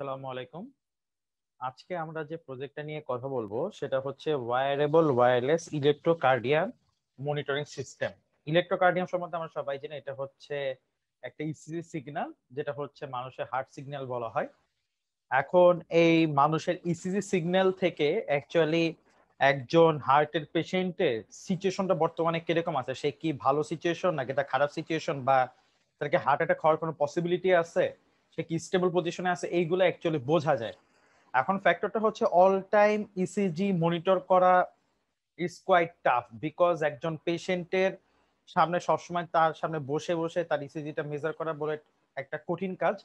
আসসালামু আলাইকুম আজকে আমরা যে প্রজেক্টটা নিয়ে কথা বলবো সেটা হচ্ছে wearable wireless electrocardiogram monitoring system electrocardiogram সম্বন্ধে আমরা সবাই জানি এটা হচ্ছে একটা ইসিজি e সিগন্যাল যেটা হচ্ছে মানুষের হার্ট সিগন্যাল বলা হয় এখন এই মানুষের ইসিজি e সিগন্যাল থেকে অ্যাকচুয়ালি একজন হার্টের পেশেন্টের সিচুয়েশনটা বর্তমানে কিরকম আছে সে কি ভালো সিচুয়েশন নাকি তার খারাপ সিচুয়েশন বা তার কি হার্ট অ্যাটাক হওয়ার কোনো পসিবিলিটি আছে সে কি স্টেবল পজিশনে আছে এইগুলো অ্যাকচুয়ালি বোঝা যায় এখন ফ্যাক্টরটা হচ্ছে অল টাইম ইসিজি মনিটর করা ইজ কোয়াইট টাফ বিকজ একজন পেশেন্টের সামনে সবসময় তার সামনে বসে বসে তার ইসিজিটা e মেজার করা বলে একটা কঠিন কাজ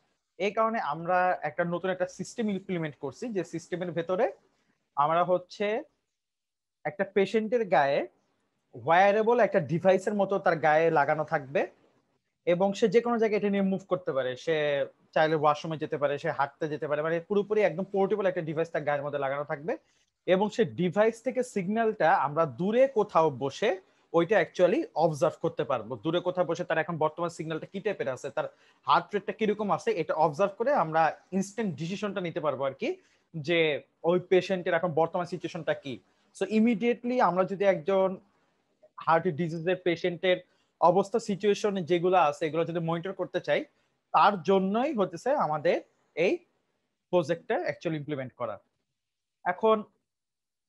এই কারণে আমরা একটা নতুন একটা সিস্টেম ইমপ্লিমেন্ট করছি যে সিস্টেমের ভেতরে আমরা হচ্ছে একটা পেশেন্টের গায়ে ওয়ারেবল একটা ডিভাইসের মতো তার গায়ে লাগানো থাকবে এবং সে যে কোনো জায়গায় এটা নিয়ে মুভ করতে পারে সে চাইলে ওয়াশরুমে যেতে পারে সে হাঁটতে যেতে পারে মানে পুরোপুরি একদম পোর্টেবল একটা ডিভাইস তার গায়ের মধ্যে লাগানো থাকবে এবং সে ডিভাইস থেকে সিগন্যালটা আমরা দূরে কোথাও বসে ওইটা অ্যাকচুয়ালি অবজার্ভ করতে পারবো দূরে কোথাও বসে তার এখন বর্তমান সিগন্যালটা কি টাইপের আছে তার হার্ট রেটটা কিরকম আছে এটা অবজার্ভ করে আমরা ইনস্ট্যান্ট ডিসিশনটা নিতে পারবো আর কি যে ওই পেশেন্টের এখন বর্তমান সিচুয়েশনটা কি সো ইমিডিয়েটলি আমরা যদি একজন হার্ট ডিজিজের পেশেন্টের অবস্থা সিচুয়েশন যেগুলো আছে এগুলো যদি মনিটর করতে চাই তার জন্যই হতেছে আমাদের এই প্রজেক্টটা অ্যাকচুয়ালি ইমপ্লিমেন্ট করা এখন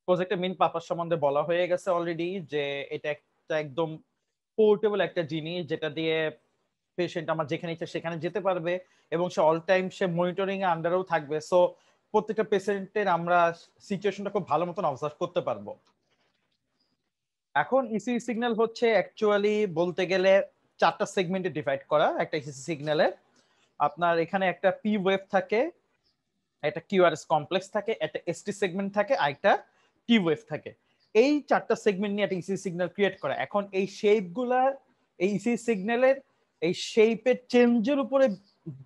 প্রজেক্টের মেন পাপার সম্বন্ধে বলা হয়ে গেছে অলরেডি যে এটা একটা একদম পোর্টেবল একটা জিনিস যেটা দিয়ে পেশেন্ট আমার যেখানে ইচ্ছা সেখানে যেতে পারবে এবং সে অল টাইম সে মনিটরিং এর আন্ডারেও থাকবে সো প্রত্যেকটা পেশেন্টের আমরা সিচুয়েশনটা খুব ভালো মতন অবজার্ভ করতে পারবো এখন ইসি e সিগন্যাল হচ্ছে অ্যাকচুয়ালি বলতে গেলে চারটা সেগমেন্টে ডিভাইড করা একটা ইসি e সিগন্যালের আপনার এখানে একটা পি ওয়েভ থাকে একটা কিউআরএস কমপ্লেক্স থাকে একটা এসটি সেগমেন্ট থাকে আর একটা টি ওয়েভ থাকে এই চারটা সেগমেন্ট নিয়ে একটা ইসি সিগন্যাল ক্রিয়েট করা এখন এই শেপগুলার এই ইসি e সিগন্যালের এই শেপের চেঞ্জের উপরে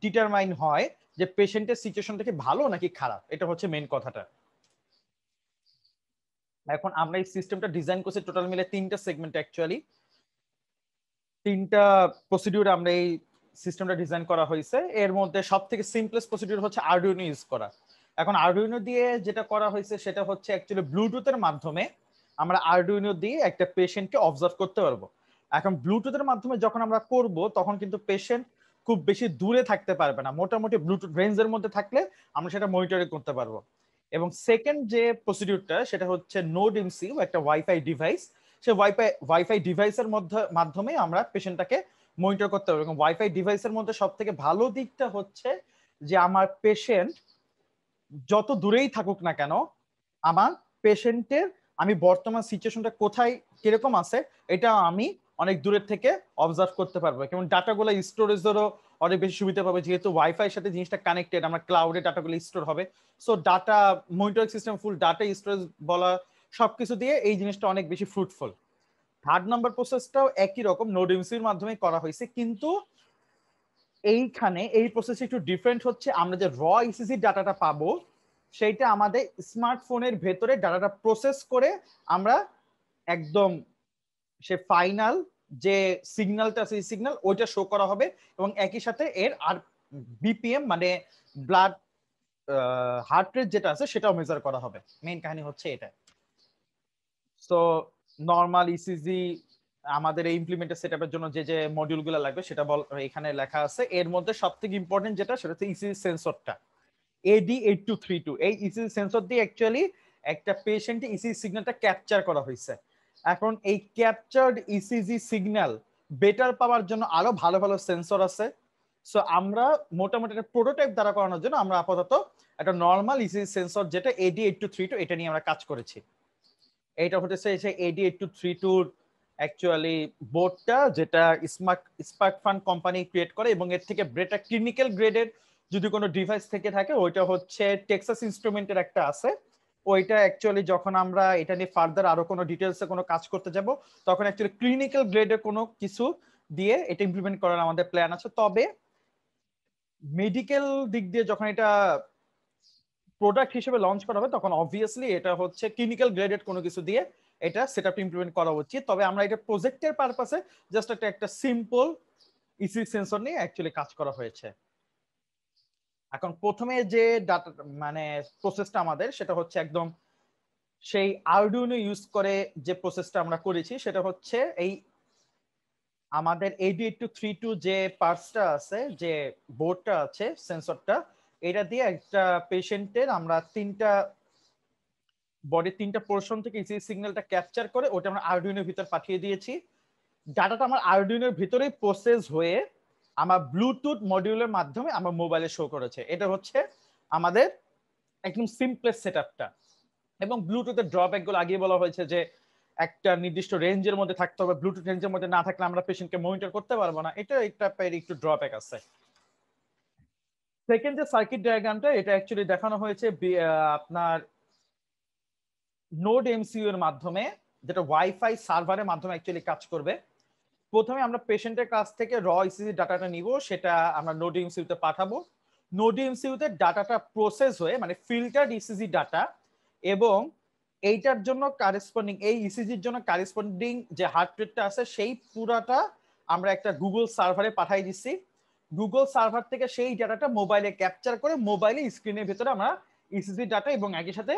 ডিটারমাইন হয় যে পেশেন্টের সিচুয়েশনটা কি ভালো নাকি খারাপ এটা হচ্ছে মেন কথাটা এখন আমরা এই সিস্টেমটা ডিজাইন করছি টোটাল মিলে তিনটা সেগমেন্ট অ্যাকচুয়ালি তিনটা প্রসিডিউর আমরা এই সিস্টেমটা ডিজাইন করা হয়েছে এর মধ্যে সব থেকে সিম্পলেস্ট প্রসিডিউর হচ্ছে আরডিউনো ইউজ করা এখন আরডিউনো দিয়ে যেটা করা হয়েছে সেটা হচ্ছে অ্যাকচুয়ালি ব্লুটুথের মাধ্যমে আমরা আরডিউনো দিয়ে একটা পেশেন্টকে অবজার্ভ করতে পারবো এখন ব্লুটুথের মাধ্যমে যখন আমরা করব তখন কিন্তু পেশেন্ট খুব বেশি দূরে থাকতে পারবে না মোটামুটি ব্লুটুথ রেঞ্জের মধ্যে থাকলে আমরা সেটা মনিটরিং করতে পারবো এবং সেকেন্ড যে প্রসিডিউরটা সেটা হচ্ছে নোড এমসিউ একটা ওয়াইফাই ডিভাইস সে ওয়াইফাই ওয়াইফাই ডিভাইসের মধ্যে মাধ্যমে আমরা পেশেন্টটাকে মনিটর করতে পারবো এবং ওয়াইফাই ডিভাইসের মধ্যে সব থেকে ভালো দিকটা হচ্ছে যে আমার পেশেন্ট যত দূরেই থাকুক না কেন আমার পেশেন্টের আমি বর্তমান সিচুয়েশনটা কোথায় কিরকম আছে এটা আমি অনেক দূরের থেকে অবজার্ভ করতে পারবো কেমন ডাটাগুলো স্টোরেজেরও অনেক বেশি সুবিধা পাবে যেহেতু ওয়াইফাই এর সাথে জিনিসটা কানেক্টেড আমরা ক্লাউডে ডাটাগুলো স্টোর হবে so data monitoring system full data storage বলা সবকিছু দিয়ে এই জিনিসটা অনেক বেশি ফ্রুটফুল থার্ড নাম্বার প্রসেসটাও একই রকম নোড এমসির মাধ্যমে করা হয়েছে কিন্তু এইখানে এই প্রসেস একটু ডিফারেন্ট হচ্ছে আমরা যে র ইসিসি ডাটাটা পাবো সেইটা আমাদের স্মার্টফোনের ভেতরে ডাটাটা প্রসেস করে আমরা একদম সে ফাইনাল যে সিগন্যালটা সেই সিগন্যাল ওইটা শো করা হবে এবং একই সাথে এর আর বিপিএম মানে ব্লাড হার্ট রেট যেটা আছে সেটাও মেজার করা হবে মেইন কাহিনী হচ্ছে এটা সো নর্মাল ইসিজি আমাদের এই ইমপ্লিমেন্টের সেটআপের জন্য যে যে মডিউলগুলো লাগবে সেটা বল এখানে লেখা আছে এর মধ্যে সবথেকে ইম্পর্টেন্ট যেটা সেটা হচ্ছে ইসিজি সেন্সরটা AD eight two three two এই ইসিজি e সেন্সর দিয়ে অ্যাকচুয়ালি একটা পেশেন্ট ইসিজি সিগন্যালটা ক্যাপচার করা হয়েছে এখন এই ক্যাপচার্ড ইসিজি সিগন্যাল বেটার পাওয়ার জন্য আরো ভালো ভালো সেন্সর আছে সো আমরা মোটামুটি একটা প্রোটোটাইপ দ্বারা করানোর জন্য আমরা আপাতত একটা নর্মাল ইসিজি সেন্সর যেটা AD eight two three two এটা নিয়ে আমরা কাজ করেছি এইটা হচ্ছে সেই এডি এইট টু থ্রি টুর অ্যাকচুয়ালি বোর্ডটা যেটা smart SparkFun company create করে এবং এর থেকে ব্রেটা ক্লিনিক্যাল গ্রেডের যদি কোনো ডিভাইস থেকে থাকে ওইটা হচ্ছে টেক্সাস ইনস্ট্রুমেন্টের একটা আছে ওইটা অ্যাকচুয়ালি যখন আমরা এটা নিয়ে ফার্দার আরো কোনো ডিটেলসে কোনো কাজ করতে যাব তখন অ্যাকচুয়ালি ক্লিনিক্যাল গ্রেডে কোনো কিছু দিয়ে এটা ইমপ্লিমেন্ট করার আমাদের প্ল্যান আছে তবে মেডিকেল দিক দিয়ে যখন এটা প্রোডাক্ট হিসেবে লঞ্চ করা হবে তখন অবভিয়াসলি এটা হচ্ছে ক্লিনিক্যাল গ্রেডেড কোনো কিছু দিয়ে এটা সেট আপ ইমপ্লিমেন্ট করা উচিত তবে আমরা এটা প্রজেক্টের পারপাসে জাস্ট একটা একটা সিম্পল ইসি সেন্সর নিয়ে অ্যাকচুয়ালি কাজ করা হয়েছে এখন প্রথমে যে ডাটা মানে প্রসেসটা আমাদের সেটা হচ্ছে একদম সেই আরডুইনো ইউজ করে যে প্রসেসটা আমরা করেছি সেটা হচ্ছে এই আমাদের এইট টু থ্রি টু যে পার্টসটা আছে যে বোর্ডটা আছে সেন্সরটা এটা দিয়ে একটা পেশেন্টের আমরা তিনটা বডির তিনটা পোর্শন থেকে ইসি সিগন্যালটা ক্যাপচার করে ওটা আমরা আরডুইনোর ভিতর পাঠিয়ে দিয়েছি ডাটাটা আমার আরডুইনোর ভিতরেই প্রসেস হয়ে আমার ব্লুটুথ মডিউলের মাধ্যমে আমার মোবাইলে শো করেছে এটা হচ্ছে আমাদের একদম সিম্পলে সেট আপটা এবং ব্লুটুথের ড্রব্যাকগুলো আগে বলা হয়েছে যে একটা নির্দিষ্ট রেঞ্জের মধ্যে থাকতে হবে ব্লুটুথ রেঞ্জের মধ্যে না থাকলে আমরা পেশেন্টকে মনিটর করতে পারবো না এটা একটা একটু ড্রব্যাক আছে সেকেন্ড যে সার্কিট ডায়াগ্রামটা এটা অ্যাকচুয়ালি দেখানো হয়েছে আপনার নোড এমসিউ এর মাধ্যমে যেটা ওয়াইফাই সার্ভারের মাধ্যমে অ্যাকচুয়ালি কাজ করবে প্রথমে আমরা পেশেন্টের কাছ থেকে র ইসিজি e ডাটাটা নিব সেটা আমরা নোড এমসিউতে e পাঠাবো নোড এমসিউতে e ডাটাটা প্রসেস হয়ে মানে ফিল্টার্ড ইসিজি ডাটা এবং এইটার জন্য কারেসপন্ডিং এই ইসিজির জন্য কারেসপন্ডিং যে হার্ট রেটটা আছে সেই পুরাটা আমরা একটা গুগল সার্ভারে পাঠাই দিচ্ছি গুগল সার্ভার থেকে সেই ডাটাটা মোবাইলে ক্যাপচার করে মোবাইলে স্ক্রিনের ভেতরে আমরা ইসিজি ডাটা এবং একই সাথে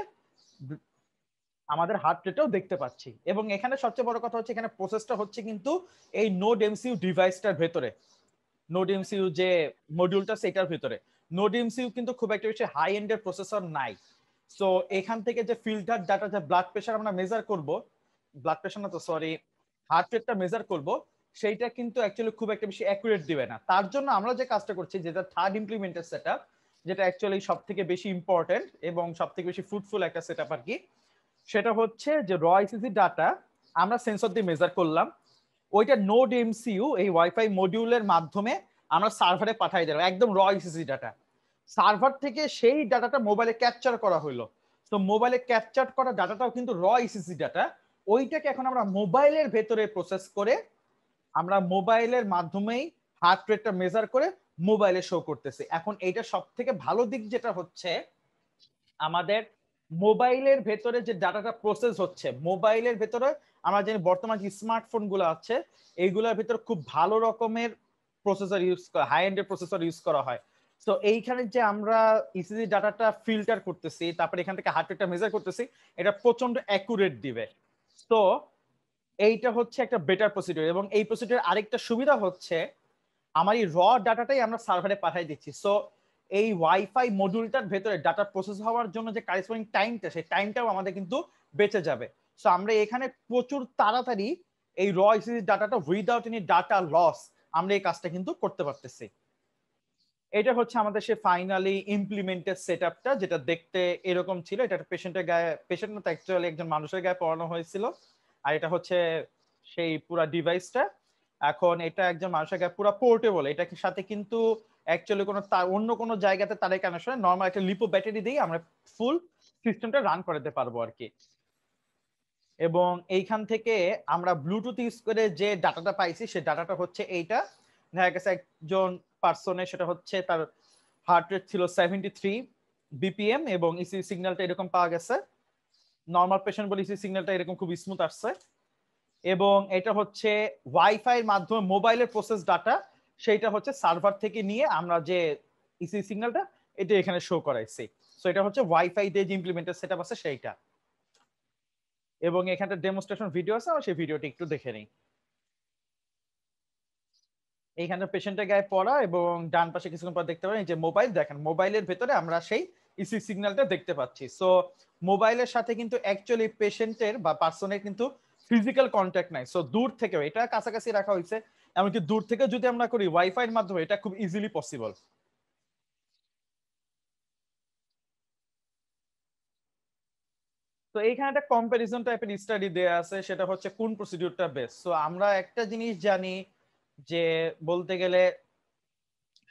আমাদের হার্ট রেটও দেখতে পাচ্ছি এবং এখানে সবচেয়ে বড় কথা হচ্ছে এখানে প্রসেসটা হচ্ছে কিন্তু এই নোড এমসিউ ডিভাইসটার ভেতরে নোড এমসিউ যে মডিউলটা সেটার ভেতরে নোড এমসিউ কিন্তু খুব একটা বেশি হাই এন্ডের প্রসেসর নাই সো এখান থেকে যে ফিল্টার ডাটা যে ব্লাড প্রেশার আমরা মেজার করব ব্লাড প্রেশার না তো সরি হার্ট রেটটা মেজার করব সেইটা কিন্তু অ্যাকচুয়ালি খুব একটা বেশি অ্যাকুরেট দিবে না তার জন্য আমরা যে কাজটা করছি যেটা থার্ড ইমপ্লিমেন্টের সেট যেটা অ্যাকচুয়ালি সব থেকে বেশি ইম্পর্টেন্ট এবং সব থেকে বেশি ফ্রুটফুল একটা সেট আর কি সেটা হচ্ছে যে র ডাটা আমরা সেন্সর দিয়ে মেজার করলাম ওইটা নোড এমসিউ এই ওয়াইফাই মডিউলের মাধ্যমে আমরা সার্ভারে পাঠাই দিলাম একদম র ডাটা সার্ভার থেকে সেই ডাটাটা মোবাইলে ক্যাপচার করা হলো তো মোবাইলে ক্যাপচার করা ডাটাটাও কিন্তু র ইসিসি ডাটা ওইটাকে এখন আমরা মোবাইলের ভেতরে প্রসেস করে আমরা মোবাইলের মাধ্যমেই হার্ট রেটটা মেজার করে মোবাইলে শো করতেছি এখন এইটা সব থেকে ভালো দিক যেটা হচ্ছে আমাদের মোবাইলের ভেতরে যে ডাটাটা প্রসেস হচ্ছে মোবাইলের ভেতরে আমরা জানি বর্তমান যে স্মার্টফোন গুলো আছে এইগুলোর ভেতরে খুব ভালো রকমের প্রসেসর ইউজ করা হাই এন্ডের প্রসেসর ইউজ করা হয় তো এইখানে যে আমরা ইসিজি ডাটাটা ফিল্টার করতেছি তারপর এখান থেকে হার্ট রেটটা মেজার করতেছি এটা প্রচন্ড অ্যাকুরেট দিবে তো এইটা হচ্ছে একটা বেটার প্রসিডিউর এবং এই প্রসিডিউর আরেকটা সুবিধা হচ্ছে আমার এই র ডাটাটাই আমরা সার্ভারে পাঠাই দিচ্ছি সো এই ওয়াইফাই মডিউলটার ভেতরে ডাটা প্রসেস হওয়ার জন্য যে কারেসপন্ডিং টাইমটা সেই টাইমটাও আমাদের কিন্তু বেঁচে যাবে সো আমরা এখানে প্রচুর তাড়াতাড়ি এই র এসএসডি ডাটাটা উইদাউট এনি ডাটা লস আমরা এই কাজটা কিন্তু করতে পারতেছি এটা হচ্ছে আমাদের সে ফাইনালি ইমপ্লিমেন্টেড সেট আপটা যেটা দেখতে এরকম ছিল এটা একটা পেশেন্টের গায়ে পেশেন্ট না অ্যাকচুয়ালি একজন মানুষের গায়ে পড়ানো হয়েছিল আর এটা হচ্ছে সেই পুরা ডিভাইসটা এখন এটা একজন মানুষের কাছে পুরো পোর্টেবল এটা সাথে কিন্তু অ্যাকচুয়ালি কোনো অন্য কোনো জায়গাতে কেন শুনে নর্মাল একটা লিপো ব্যাটারি দিয়ে আমরা ফুল সিস্টেমটা রান করাতে পারবো আর কি এবং এইখান থেকে আমরা ব্লুটুথ ইউজ করে যে ডাটাটা পাইছি সে ডাটাটা হচ্ছে এইটা দেখা গেছে একজন পার্সনে সেটা হচ্ছে তার হার্ট রেট ছিল সেভেন্টি থ্রি বিপিএম এবং ইসি e সিগন্যালটা এরকম পাওয়া গেছে নর্মাল পেশেন্ট বলে ইসি e সিগন্যালটা এরকম খুব স্মুথ আসছে এবং এটা হচ্ছে ওয়াইফাই এর মাধ্যমে মোবাইলের প্রসেস ডাটা সেইটা হচ্ছে সার্ভার থেকে নিয়ে আমরা যে ইসি e সিগন্যালটা এটা এখানে শো করাইছি সো এটা হচ্ছে ওয়াইফাই দিয়ে যে ইমপ্লিমেন্টেড সেটআপ আছে সেইটা এবং এখানটা ডেমোস্ট্রেশন ভিডিও আছে আমরা সেই ভিডিওটি একটু দেখে নিই এইখানে পেশেন্টের গায়ে পড়া এবং ডান পাশে কিছুক্ষণ পর দেখতে পারেন যে মোবাইল দেখেন মোবাইলের ভেতরে আমরা সেই ইসি e সিগন্যালটা দেখতে পাচ্ছি সো মোবাইলের সাথে কিন্তু অ্যাকচুয়ালি পেশেন্টের বা পার্সনের কিন্তু ফিজিক্যাল কন্ট্যাক্ট নাই সো দূর থেকে এটা কাছাকাছি রাখা হয়েছে এমনকি দূর থেকে যদি আমরা করি ওয়াইফাই এর মাধ্যমে এটা খুব ইজিলি পসিবল তো এইখানে একটা কম্পারিজন টাইপের স্টাডি দেয়া আছে সেটা হচ্ছে কোন প্রসিডিউরটা বেস্ট সো আমরা একটা জিনিস জানি যে বলতে গেলে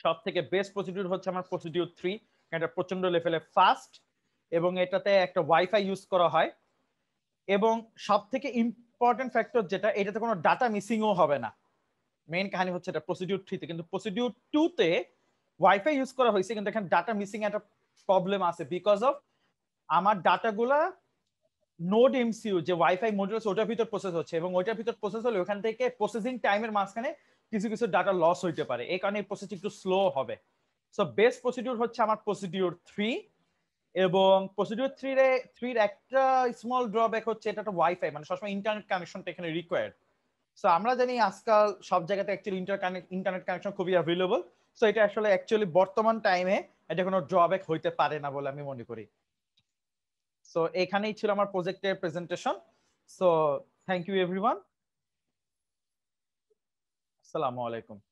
সব থেকে বেস্ট প্রসিডিউর হচ্ছে আমার প্রসিডিউর থ্রি এটা প্রচন্ড লেভেলে ফাস্ট এবং এটাতে একটা ওয়াইফাই ইউজ করা হয় এবং সব থেকে ইম্পর্টেন্ট ফ্যাক্টর যেটা এটাতে কোনো ডাটা মিসিংও হবে না মেইন কাহিনী হচ্ছে এটা প্রসিডিউর থ্রিতে কিন্তু প্রসিডিউর টুতে ওয়াইফাই ইউজ করা হয়েছে কিন্তু এখানে ডাটা মিসিং একটা প্রবলেম আছে বিকজ অফ আমার ডাটাগুলা নোড এমসিউ যে ওয়াইফাই মডিউল ওটার ভিতর প্রসেস হচ্ছে এবং ওইটার ভিতর প্রসেস হলে ওখান থেকে প্রসেসিং টাইমের মাঝখানে কিছু কিছু ডাটা লস হইতে পারে এই কারণে প্রসেস একটু স্লো হবে সো বেস্ট প্রসিডিউর হচ্ছে আমার প্রসিডিউর থ্রি এবং প্রসিডিউর রে থ্রির একটা স্মল ড্রব্যাক হচ্ছে এটা একটা ওয়াইফাই মানে সবসময় ইন্টারনেট কানেকশনটা এখানে রিকোয়ার্ড সো আমরা জানি আজকাল সব জায়গাতে অ্যাকচুয়ালি ইন্টারকানেক্ট ইন্টারনেট কানেকশন খুবই অ্যাভেলেবল সো এটা আসলে অ্যাকচুয়ালি বর্তমান টাইমে এটা কোনো ড্রব্যাক হইতে পারে না বলে আমি মনে করি সো এখানেই ছিল আমার প্রজেক্টের presentation so thank you everyone আসসালামু আলাইকুম